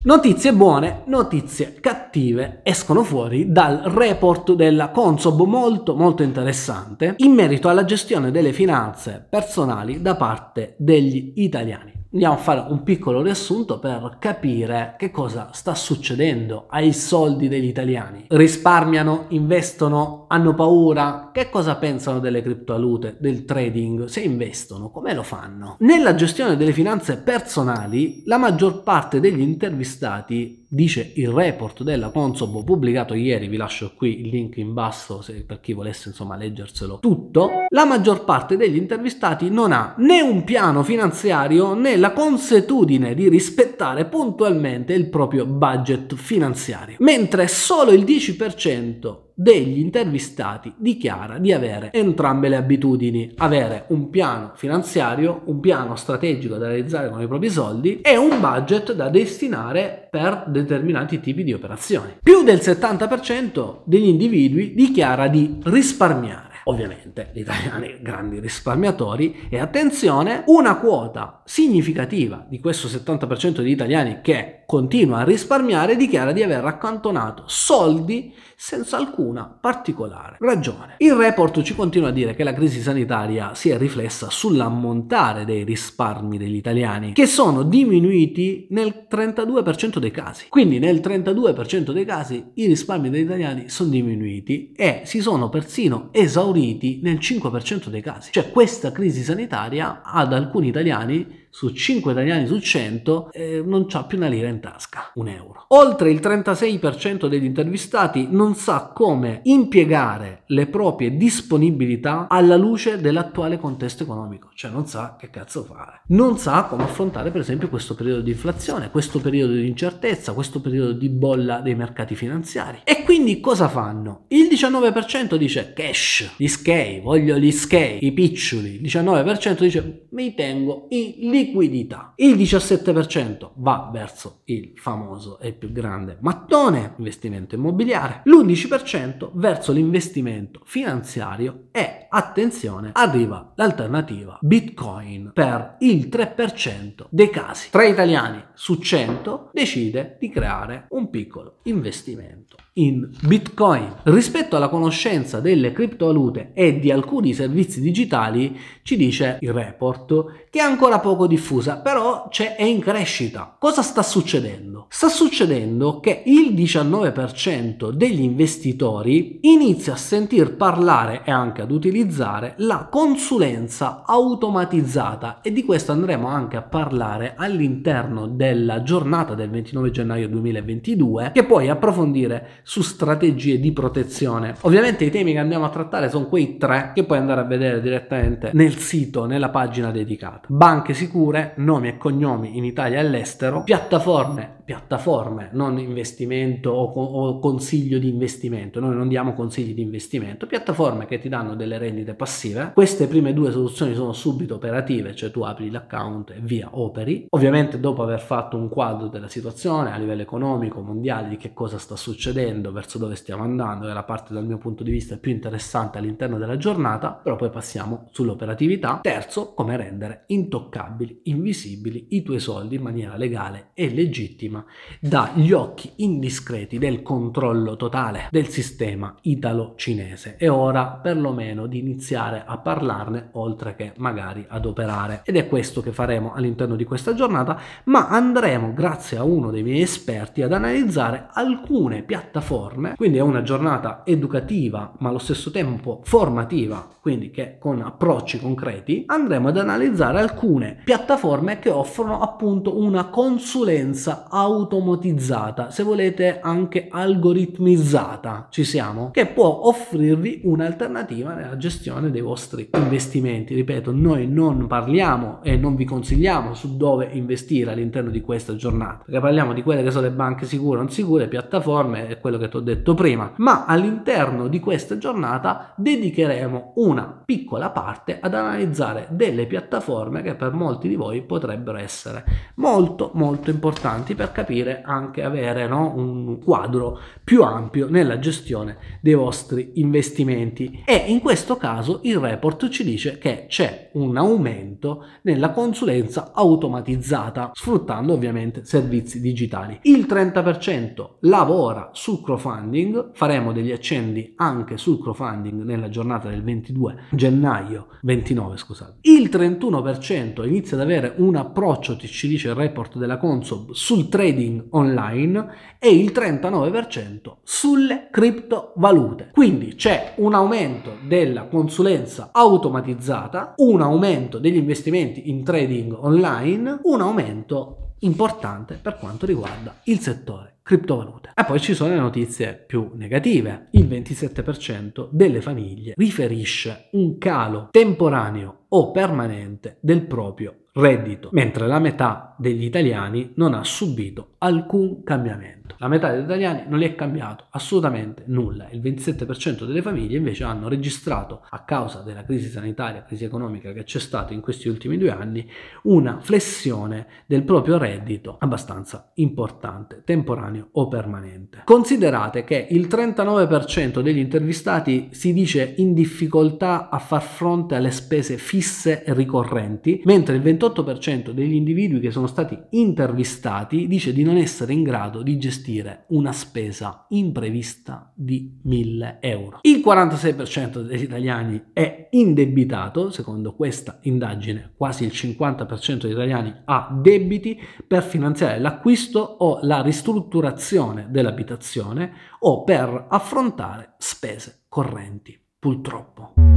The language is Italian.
Notizie buone, notizie cattive escono fuori dal report della Consob molto molto interessante in merito alla gestione delle finanze personali da parte degli italiani andiamo a fare un piccolo riassunto per capire che cosa sta succedendo ai soldi degli italiani. Risparmiano, investono, hanno paura? Che cosa pensano delle criptovalute, del trading? Se investono, come lo fanno? Nella gestione delle finanze personali, la maggior parte degli intervistati dice il report della Consob pubblicato ieri, vi lascio qui il link in basso se, per chi volesse insomma leggerselo tutto, la maggior parte degli intervistati non ha né un piano finanziario né la consuetudine di rispettare puntualmente il proprio budget finanziario, mentre solo il 10% degli intervistati dichiara di avere entrambe le abitudini, avere un piano finanziario, un piano strategico da realizzare con i propri soldi e un budget da destinare per determinati tipi di operazioni. Più del 70% degli individui dichiara di risparmiare Ovviamente gli italiani grandi risparmiatori e attenzione, una quota significativa di questo 70% di italiani che continua a risparmiare dichiara di aver accantonato soldi senza alcuna particolare ragione. Il report ci continua a dire che la crisi sanitaria si è riflessa sull'ammontare dei risparmi degli italiani che sono diminuiti nel 32% dei casi. Quindi nel 32% dei casi i risparmi degli italiani sono diminuiti e si sono persino esauriti moriti nel 5% dei casi. Cioè questa crisi sanitaria ad alcuni italiani, su 5 italiani su 100, eh, non c'ha più una lira in tasca un euro. Oltre il 36% degli intervistati non sa come impiegare le proprie disponibilità alla luce dell'attuale contesto economico, cioè non sa che cazzo fare. Non sa come affrontare per esempio questo periodo di inflazione, questo periodo di incertezza, questo periodo di bolla dei mercati finanziari. E quindi cosa fanno? Il 19% dice cash, gli skei, voglio gli skei, i piccioli. Il 19% dice mi tengo in liquidità. Il 17% va verso il famoso famoso e più grande mattone, investimento immobiliare, l'11% verso l'investimento finanziario e, attenzione, arriva l'alternativa Bitcoin per il 3% dei casi. Tre italiani su 100 decide di creare un piccolo investimento in Bitcoin. Rispetto alla conoscenza delle criptovalute e di alcuni servizi digitali, ci dice il report che è ancora poco diffusa, però è in crescita. Cosa sta succedendo? Sta succedendo che il 19% degli investitori inizia a sentir parlare e anche ad utilizzare la consulenza automatizzata e di questo andremo anche a parlare all'interno della giornata del 29 gennaio 2022 che puoi approfondire su strategie di protezione. Ovviamente i temi che andiamo a trattare sono quei tre che puoi andare a vedere direttamente nel sito, nella pagina dedicata banche sicure, nomi e cognomi in Italia e all'estero, piattaforme piattaforme, non investimento o, o, consiglio di investimento, noi non diamo consigli di investimento, piattaforme che ti danno delle rendite passive, queste prime due soluzioni sono subito operative, cioè tu apri l'account e via operi, ovviamente dopo aver fatto un quadro della situazione a livello economico, mondiale, di che cosa sta succedendo, verso dove stiamo andando, è la parte dal mio punto di vista più interessante all'interno della giornata, però poi passiamo sull'operatività. Terzo, come rendere intoccabili, invisibili i tuoi soldi in maniera legale e legittima prima dagli occhi indiscreti del controllo totale del sistema italo-cinese. È ora perlomeno di iniziare a parlarne oltre che magari ad operare. Ed è questo che faremo all'interno di questa giornata, ma andremo, grazie a uno dei miei esperti, ad analizzare alcune piattaforme, quindi è una giornata educativa ma allo stesso tempo formativa, quindi che con approcci concreti andremo ad analizzare alcune piattaforme che offrono appunto una consulenza audio automatizzata, se volete anche algoritmizzata, ci siamo, che può offrirvi un'alternativa nella gestione dei vostri investimenti. Ripeto, noi non parliamo e non vi consigliamo su dove investire all'interno di questa giornata, perché parliamo di quelle che sono le banche sicure, o non sicure, piattaforme e quello che ti ho detto prima, ma all'interno di questa giornata dedicheremo una piccola parte ad analizzare delle piattaforme che per molti di voi potrebbero essere molto molto importanti perché capire anche avere no, un quadro più ampio nella gestione dei vostri investimenti e in questo caso il report ci dice che c'è un aumento nella consulenza automatizzata sfruttando ovviamente servizi digitali il 30% lavora sul crowdfunding faremo degli accendi anche sul crowdfunding nella giornata del 22 gennaio 29 scusate il 31% inizia ad avere un approccio ci dice il report della Consob sul trading trading online e il 39% sulle criptovalute. Quindi c'è un aumento della consulenza automatizzata, un aumento degli investimenti in trading online, un aumento importante per quanto riguarda il settore criptovalute. E poi ci sono le notizie più negative. Il 27% delle famiglie riferisce un calo temporaneo o permanente del proprio reddito, mentre la metà degli italiani non ha subito alcun cambiamento reddito. La metà degli italiani non li è cambiato assolutamente nulla. Il 27% delle famiglie invece hanno registrato, a causa della crisi sanitaria, crisi economica che c'è stata in questi ultimi due anni, una flessione del proprio reddito abbastanza importante, temporaneo o permanente. Considerate che il 39% degli intervistati si dice in difficoltà a far fronte alle spese fisse e ricorrenti, mentre il 28% degli individui che sono stati intervistati dice di non essere in grado di gestire gestire una spesa imprevista di 1000 euro. Il 46% degli italiani è indebitato, secondo questa indagine quasi il 50% degli italiani ha debiti per finanziare l'acquisto o la ristrutturazione dell'abitazione o per affrontare spese correnti, purtroppo.